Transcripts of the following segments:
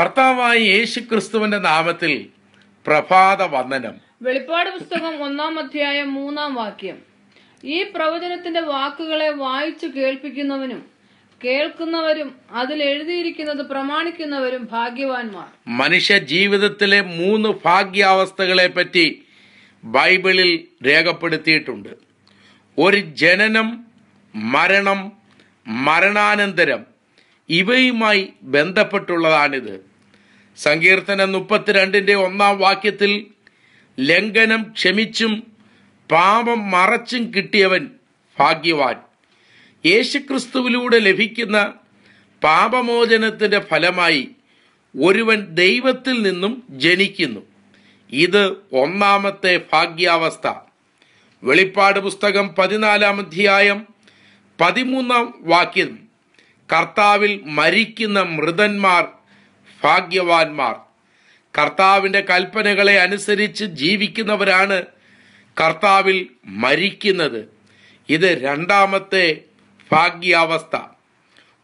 കർത്താവായി യേശു ക്രിസ്തുവിന്റെ നാമത്തിൽ പ്രഭാത വന്ദനം വെളിപ്പാട് പുസ്തകം ഒന്നാം അധ്യായം മൂന്നാം വാക്യം ഈ പ്രവചനത്തിന്റെ വാക്കുകളെ വായിച്ചു കേൾപ്പിക്കുന്നവനും കേൾക്കുന്നവരും അതിൽ എഴുതിയിരിക്കുന്നത് പ്രമാണിക്കുന്നവരും ഭാഗ്യവാന്മാർ മനുഷ്യ ജീവിതത്തിലെ മൂന്ന് ഭാഗ്യാവസ്ഥകളെ പറ്റി ബൈബിളിൽ രേഖപ്പെടുത്തിയിട്ടുണ്ട് ഒരു ജനനം മരണം മരണാനന്തരം ഇവയുമായി ബന്ധപ്പെട്ടുള്ളതാണിത് സങ്കീർത്തനം മുപ്പത്തിരണ്ടിൻ്റെ ഒന്നാം വാക്യത്തിൽ ലംഘനം ക്ഷമിച്ചും പാപം മറച്ചും കിട്ടിയവൻ ഭാഗ്യവാൻ യേശുക്രിസ്തുവിലൂടെ ലഭിക്കുന്ന പാപമോചനത്തിൻ്റെ ഫലമായി ഒരുവൻ ദൈവത്തിൽ നിന്നും ജനിക്കുന്നു ഇത് ഒന്നാമത്തെ ഭാഗ്യാവസ്ഥ വെളിപ്പാട് പുസ്തകം പതിനാലാം അധ്യായം പതിമൂന്നാം വാക്യം കർത്താവിൽ മരിക്കുന്ന മൃതന്മാർ ഭാഗ്യവാന്മാർ കർത്താവിൻ്റെ കൽപ്പനകളെ അനുസരിച്ച് ജീവിക്കുന്നവരാണ് കർത്താവിൽ മരിക്കുന്നത് ഇത് രണ്ടാമത്തെ ഭാഗ്യാവസ്ഥ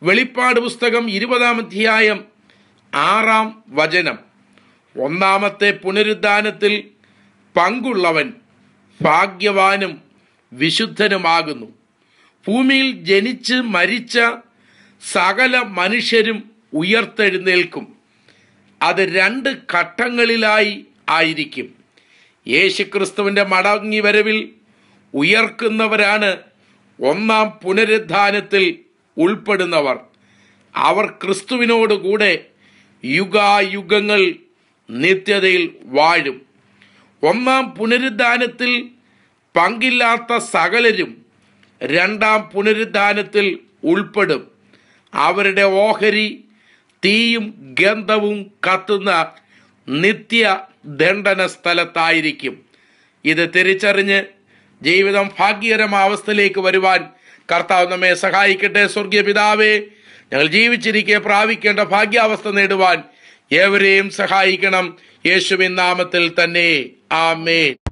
വെളിപ്പാട് പുസ്തകം ഇരുപതാം അധ്യായം ആറാം വചനം ഒന്നാമത്തെ പുനരുദ്ധാനത്തിൽ പങ്കുള്ളവൻ ഭാഗ്യവാനും വിശുദ്ധനുമാകുന്നു ഭൂമിയിൽ ജനിച്ച് മരിച്ച സകല മനുഷ്യരും ഉയർത്തെഴുന്നേൽക്കും അത് രണ്ട് ഘട്ടങ്ങളിലായി ആയിരിക്കും യേശുക്രിസ്തുവിന്റെ മടങ്ങി വരവിൽ ഉയർക്കുന്നവരാണ് ഒന്നാം പുനരുദ്ധാനത്തിൽ ഉൾപ്പെടുന്നവർ അവർ ക്രിസ്തുവിനോടുകൂടെ യുഗായുഗങ്ങൾ നിത്യതയിൽ വാഴും ഒന്നാം പുനരുദ്ധാനത്തിൽ പങ്കില്ലാത്ത സകലരും രണ്ടാം പുനരുദ്ധാനത്തിൽ ഉൾപ്പെടും അവരുടെ ഓഹരി തീയും ഗന്ധവും കത്തുന്ന നിത്യ ദണ്ഡന സ്ഥലത്തായിരിക്കും ഇത് തിരിച്ചറിഞ്ഞ് ജീവിതം ഭാഗ്യകരമ അവസ്ഥയിലേക്ക് വരുവാൻ കർത്താവ് നമ്മെ സഹായിക്കട്ടെ സ്വർഗീയ പിതാവേ ഞങ്ങൾ ജീവിച്ചിരിക്കെ പ്രാപിക്കേണ്ട ഭാഗ്യാവസ്ഥ നേടുവാൻ ഏവരെയും സഹായിക്കണം യേശുവിൻ നാമത്തിൽ തന്നെ ആമേൻ